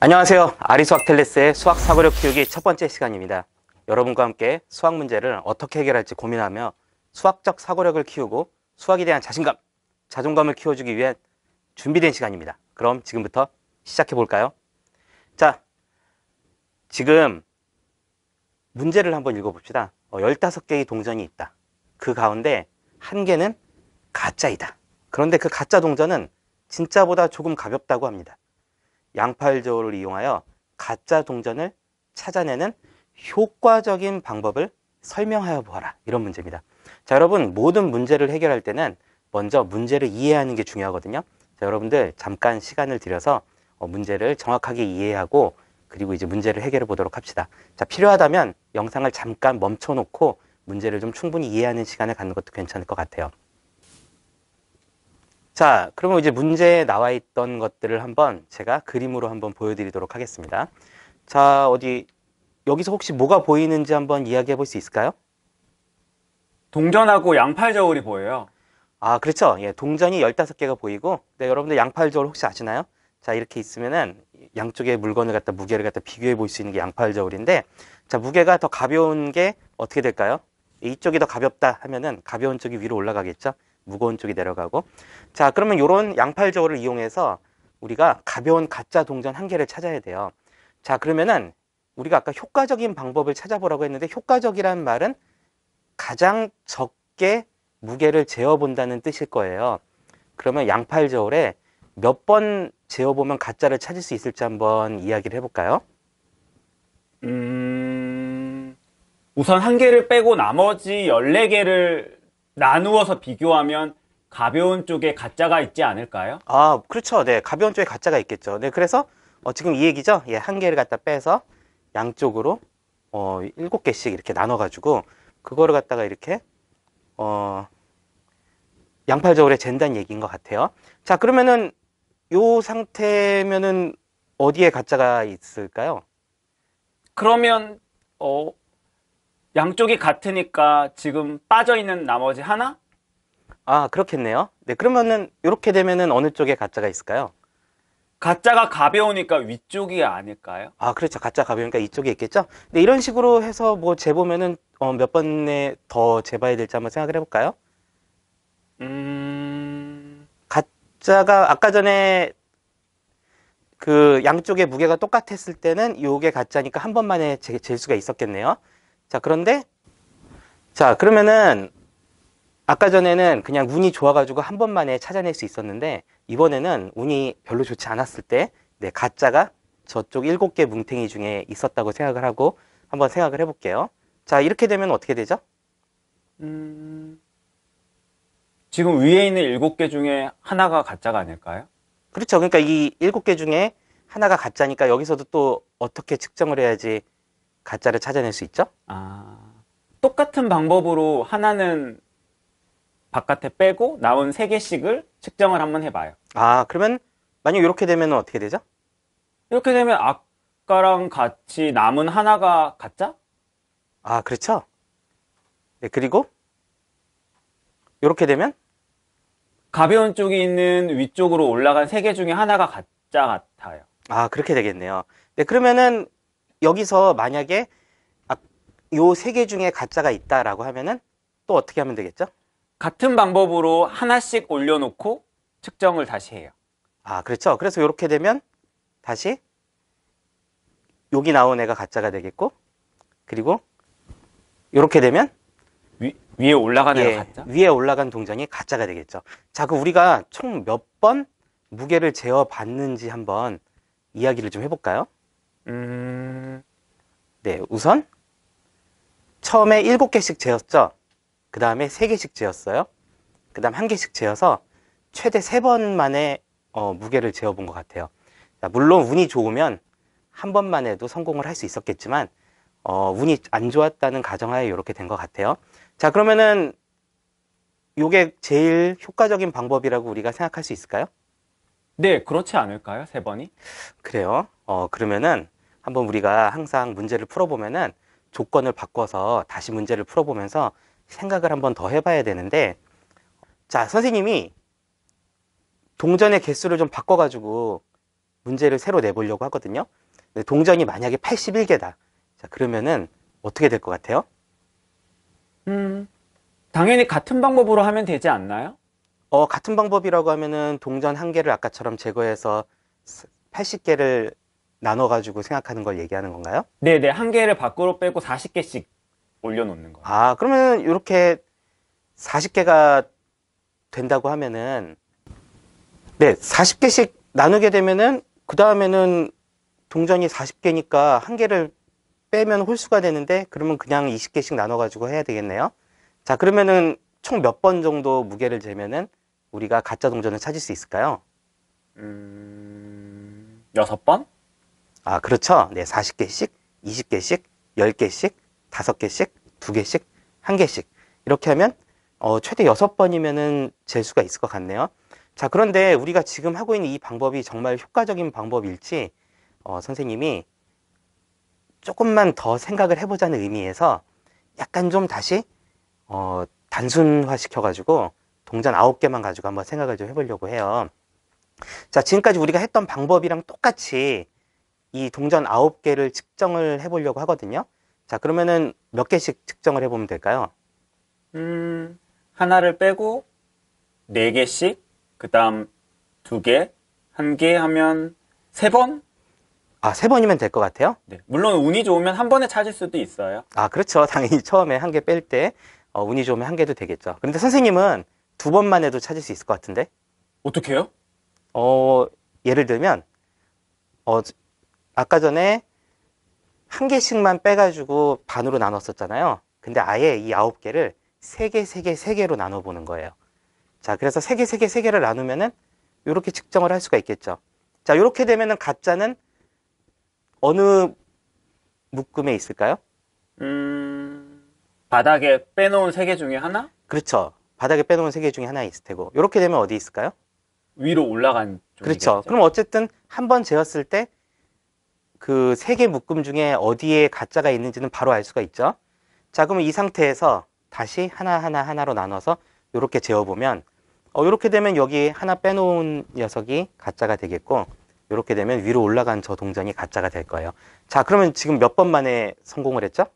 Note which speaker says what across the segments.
Speaker 1: 안녕하세요. 아리수학 텔레스의 수학 사고력 키우기 첫 번째 시간입니다. 여러분과 함께 수학 문제를 어떻게 해결할지 고민하며 수학적 사고력을 키우고 수학에 대한 자신감, 자존감을 키워주기 위한 준비된 시간입니다. 그럼 지금부터 시작해 볼까요? 자, 지금 문제를 한번 읽어봅시다. 어, 15개의 동전이 있다. 그 가운데 한 개는 가짜이다. 그런데 그 가짜 동전은 진짜보다 조금 가볍다고 합니다. 양팔저울을 이용하여 가짜 동전을 찾아내는 효과적인 방법을 설명하여 보아라. 이런 문제입니다. 자, 여러분 모든 문제를 해결할 때는 먼저 문제를 이해하는 게 중요하거든요. 자, 여러분들 잠깐 시간을 들여서 어, 문제를 정확하게 이해하고 그리고 이제 문제를 해결해 보도록 합시다. 자, 필요하다면 영상을 잠깐 멈춰놓고 문제를 좀 충분히 이해하는 시간을 갖는 것도 괜찮을 것 같아요. 자, 그러면 이제 문제에 나와 있던 것들을 한번 제가 그림으로 한번 보여드리도록 하겠습니다. 자, 어디 여기서 혹시 뭐가 보이는지 한번 이야기해 볼 수 있을까요? 동전하고 양팔 저울이 보여요. 아, 그렇죠. 예, 동전이 15개가 보이고, 네, 여러분들 양팔 저울 혹시 아시나요? 자, 이렇게 있으면은 양쪽의 물건을 갖다 무게를 갖다 비교해 볼 수 있는 게 양팔 저울인데 자 무게가 더 가벼운 게 어떻게 될까요? 이쪽이 더 가볍다 하면은 가벼운 쪽이 위로 올라가겠죠. 무거운 쪽이 내려가고 자 그러면 이런 양팔 저울을 이용해서 우리가 가벼운 가짜 동전 한 개를 찾아야 돼요. 자 그러면은 우리가 아까 효과적인 방법을 찾아보라고 했는데 효과적이라는 말은 가장 적게 무게를 재어 본다는 뜻일 거예요. 그러면 양팔 저울에 몇번 재어보면 가짜를 찾을 수 있을지 한번 이야기를 해볼까요?
Speaker 2: 음, 우선 한 개를 빼고 나머지 14개를 나누어서 비교하면 가벼운 쪽에 가짜가 있지 않을까요?
Speaker 1: 아, 그렇죠. 네. 가벼운 쪽에 가짜가 있겠죠. 네. 그래서 어, 지금 이 얘기죠. 예, 한 개를 갖다 빼서 양쪽으로 어, 7개씩 이렇게 나눠가지고 그거를 갖다가 이렇게 어, 양팔저울에 잰다는 얘기인 것 같아요. 자, 그러면은 요 상태면은 어디에 가짜가 있을까요?
Speaker 2: 그러면 어 양쪽이 같으니까 지금 빠져 있는 나머지 하나?
Speaker 1: 아 그렇겠네요. 네 그러면은 이렇게 되면은 어느 쪽에 가짜가 있을까요?
Speaker 2: 가짜가 가벼우니까 위쪽이 아닐까요?
Speaker 1: 아 그렇죠. 가짜 가벼우니까 이쪽에 있겠죠. 네 이런 식으로 해서 뭐 재보면은 어, 몇 번에 더 재봐야 될지 한번 생각을 해볼까요? 음. 자가 아까 전에 그 양쪽의 무게가 똑같았을 때는 요게 가짜니까 한 번만에 재, 잴 수가 있었겠네요. 자, 그런데 자, 그러면은 아까 전에는 그냥 운이 좋아가지고 한 번만에 찾아낼 수 있었는데 이번에는 운이 별로 좋지 않았을 때 네, 가짜가 저쪽 일곱 개 뭉탱이 중에 있었다고 생각을 하고 한번 생각을 해볼게요. 자, 이렇게 되면 어떻게 되죠?
Speaker 2: 음... 지금 위에 있는 일곱 개 중에 하나가 가짜가 아닐까요? 그렇죠. 그러니까 이 일곱 개 중에 하나가 가짜니까 여기서도 또 어떻게 측정을 해야지 가짜를 찾아낼 수 있죠? 아, 똑같은 방법으로 하나는 바깥에 빼고 나온 세 개씩을 측정을 한번 해봐요.
Speaker 1: 아, 그러면 만약 이렇게 되면 어떻게 되죠?
Speaker 2: 이렇게 되면 아까랑 같이 남은 하나가 가짜? 아, 그렇죠. 네, 그리고 이렇게 되면 가벼운 쪽이 있는 위쪽으로 올라간 세 개 중에 하나가 가짜 같아요.
Speaker 1: 아 그렇게 되겠네요. 네 그러면은 여기서 만약에 아, 요세 개 중에 가짜가 있다라고 하면은 또 어떻게 하면 되겠죠?
Speaker 2: 같은 방법으로 하나씩 올려놓고 측정을 다시 해요.
Speaker 1: 아 그렇죠. 그래서 이렇게 되면 다시 여기 나온 애가 가짜가 되겠고 그리고 이렇게 되면 위에 올라간 예, 가 가짜? 위에 올라간 동전이 가짜가 되겠죠. 자, 그 우리가 총 몇 번 무게를 재어 봤는지 한번 이야기를 좀 해볼까요? 음... 네, 우선 처음에 7개씩 재었죠. 그 다음에 3개씩 재었어요. 그 다음 1개씩 재어서 최대 3번 만에 어, 무게를 재어본 것 같아요. 자, 물론 운이 좋으면 한 번만 해도 성공을 할 수 있었겠지만 어, 운이 안 좋았다는 가정하에 이렇게 된 것 같아요. 자, 그러면은 요게 제일 효과적인 방법이라고 우리가 생각할 수 있을까요? 네, 그렇지 않을까요? 세 번이? 그래요. 어, 그러면은 한번 우리가 항상 문제를 풀어보면은 조건을 바꿔서 다시 문제를 풀어보면서 생각을 한번 더 해봐야 되는데 자, 선생님이 동전의 개수를 좀 바꿔가지고 문제를 새로 내보려고 하거든요. 동전이 만약에 81개다. 자, 그러면은 어떻게 될 것 같아요? 음, 당연히 같은 방법으로 하면 되지 않나요? 어, 같은 방법이라고 하면은 동전 한 개를 아까처럼 제거해서 80개를 나눠가지고 생각하는 걸 얘기하는 건가요?
Speaker 2: 네네, 한 개를 밖으로 빼고 40개씩 올려놓는 거예요.
Speaker 1: 아, 그러면 이렇게 40개가 된다고 하면은, 네, 40개씩 나누게 되면은, 그 다음에는 동전이 40개니까 한 개를 빼면 홀수가 되는데 그러면 그냥 20개씩 나눠가지고 해야 되겠네요. 자 그러면은 총 몇 번 정도 무게를 재면은 우리가 가짜 동전을 찾을 수 있을까요? 음... 여섯 번? 아 그렇죠. 네 40개씩, 20개씩, 10개씩, 5개씩, 2개씩, 1개씩 이렇게 하면 어, 최대 6번이면은 잴 수가 있을 것 같네요. 자 그런데 우리가 지금 하고 있는 이 방법이 정말 효과적인 방법일지 어, 선생님이 조금만 더 생각을 해보자는 의미에서 약간 좀 다시 어, 단순화 시켜가지고 동전 아홉 개만 가지고 한번 생각을 좀 해보려고 해요. 자, 지금까지 우리가 했던 방법이랑 똑같이 이 동전 아홉 개를 측정을 해보려고 하거든요. 자, 그러면은 몇 개씩 측정을 해보면 될까요?
Speaker 2: 음,
Speaker 1: 하나를 빼고
Speaker 2: 네 개씩, 그 다음 두 개, 한 개 하면 세 번? 아, 세 번이면 될 것 같아요? 네. 물론 운이 좋으면 한 번에 찾을 수도 있어요. 아, 그렇죠. 당연히 처음에 한 개 뺄 때,
Speaker 1: 어, 운이 좋으면 한 개도 되겠죠. 그런데 선생님은 두 번만 해도 찾을 수 있을 것 같은데? 어떻게 해요? 어, 예를 들면, 어, 아까 전에 한 개씩만 빼가지고 반으로 나눴었잖아요. 근데 아예 이 아홉 개를 세 개, 세 개, 세 개로 나눠보는 거예요. 자, 그래서 세 개, 세 개, 세 개를 나누면은 이렇게 측정을 할 수가 있겠죠. 자, 이렇게 되면은 가짜는 어느 묶음에 있을까요?
Speaker 2: 음, 바닥에 빼놓은 세 개 중에 하나?
Speaker 1: 그렇죠. 바닥에 빼놓은 세 개 중에 하나 있을 테고. 이렇게 되면 어디 있을까요? 위로 올라간 쪽 그렇죠. 그럼 어쨌든 한 번 재었을 때 그 세 개 묶음 중에 어디에 가짜가 있는지는 바로 알 수가 있죠. 자, 그러면이 상태에서 다시 하나하나 하나로 나눠서 이렇게 재어보면 어, 이렇게 되면 여기 하나 빼놓은 녀석이 가짜가 되겠고 이렇게 되면 위로 올라간 저 동전이 가짜가 될 거예요. 자, 그러면 지금 몇 번 만에 성공을 했죠?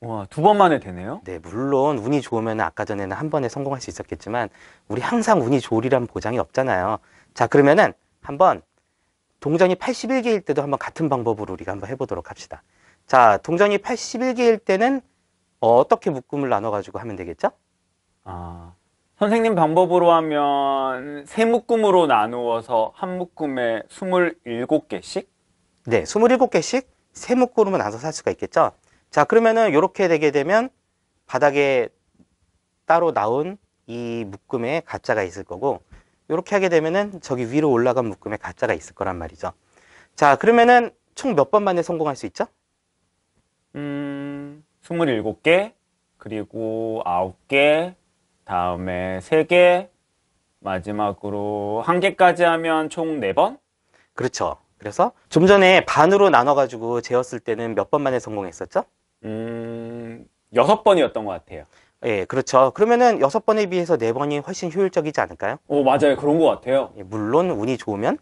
Speaker 1: 와, 두 번 만에 되네요? 네, 물론 운이 좋으면 아까 전에는 한 번에 성공할 수 있었겠지만 우리 항상 운이 좋으리란 보장이 없잖아요. 자, 그러면은 한번 동전이 81개일 때도 한번 같은 방법으로 우리가 한번 해보도록 합시다. 자, 동전이 81개일 때는 어떻게 묶음을 나눠가지고
Speaker 2: 하면 되겠죠? 아, 선생님 방법으로 하면 세 묶음으로 나누어서 한 묶음에 27개씩? 네, 27개씩
Speaker 1: 세 묶음으로 나눠서 살 수가 있겠죠. 자, 그러면은 이렇게 되게 되면 바닥에 따로 나온 이 묶음에 가짜가 있을 거고 이렇게 하게 되면은 저기 위로 올라간 묶음에 가짜가 있을 거란 말이죠. 자, 그러면은 총 몇 번 만에 성공할 수 있죠?
Speaker 2: 음, 27개, 그리고 9개, 다음에 3개, 마지막으로 1개까지 하면 총 4번? 그렇죠. 그래서 좀 전에 반으로 나눠가지고
Speaker 1: 재었을 때는 몇 번 만에 성공했었죠? 음, 6번이었던 것 같아요. 예, 그렇죠. 그러면은 여섯 번에 비해서 네 번이 훨씬 효율적이지 않을까요? 오, 맞아요. 그런 것 같아요. 예, 물론 운이 좋으면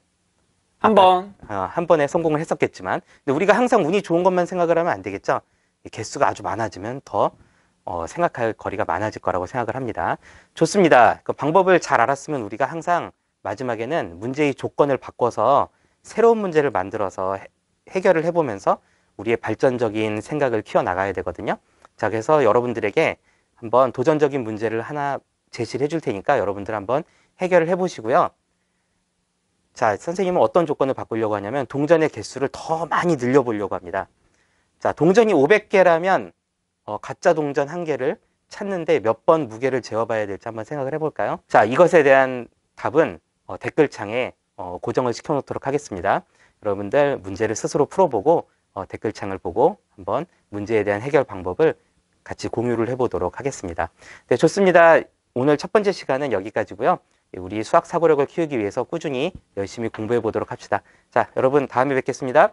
Speaker 1: 한 번. 아, 한 번에 성공을 했었겠지만, 근데 우리가 항상 운이 좋은 것만 생각을 하면 안 되겠죠. 개수가 아주 많아지면 더 어, 생각할 거리가 많아질 거라고 생각을 합니다. 좋습니다. 그 방법을 잘 알았으면 우리가 항상 마지막에는 문제의 조건을 바꿔서 새로운 문제를 만들어서 해, 해결을 해보면서 우리의 발전적인 생각을 키워나가야 되거든요. 자, 그래서 여러분들에게 한번 도전적인 문제를 하나 제시를 해줄 테니까 여러분들 한번 해결을 해보시고요. 자, 선생님은 어떤 조건을 바꾸려고 하냐면 동전의 개수를 더 많이 늘려보려고 합니다. 자, 동전이 500개라면 어, 가짜 동전 한 개를 찾는데 몇 번 무게를 재어봐야 될지 한번 생각을 해볼까요? 자, 이것에 대한 답은 어, 댓글창에 어, 고정을 시켜놓도록 하겠습니다. 여러분들 문제를 스스로 풀어보고 어, 댓글창을 보고 한번 문제에 대한 해결 방법을 같이 공유를 해보도록 하겠습니다. 네, 좋습니다. 오늘 첫 번째 시간은 여기까지고요. 예, 우리 수학 사고력을 키우기 위해서 꾸준히 열심히 공부해 보도록 합시다. 자, 여러분 다음에 뵙겠습니다.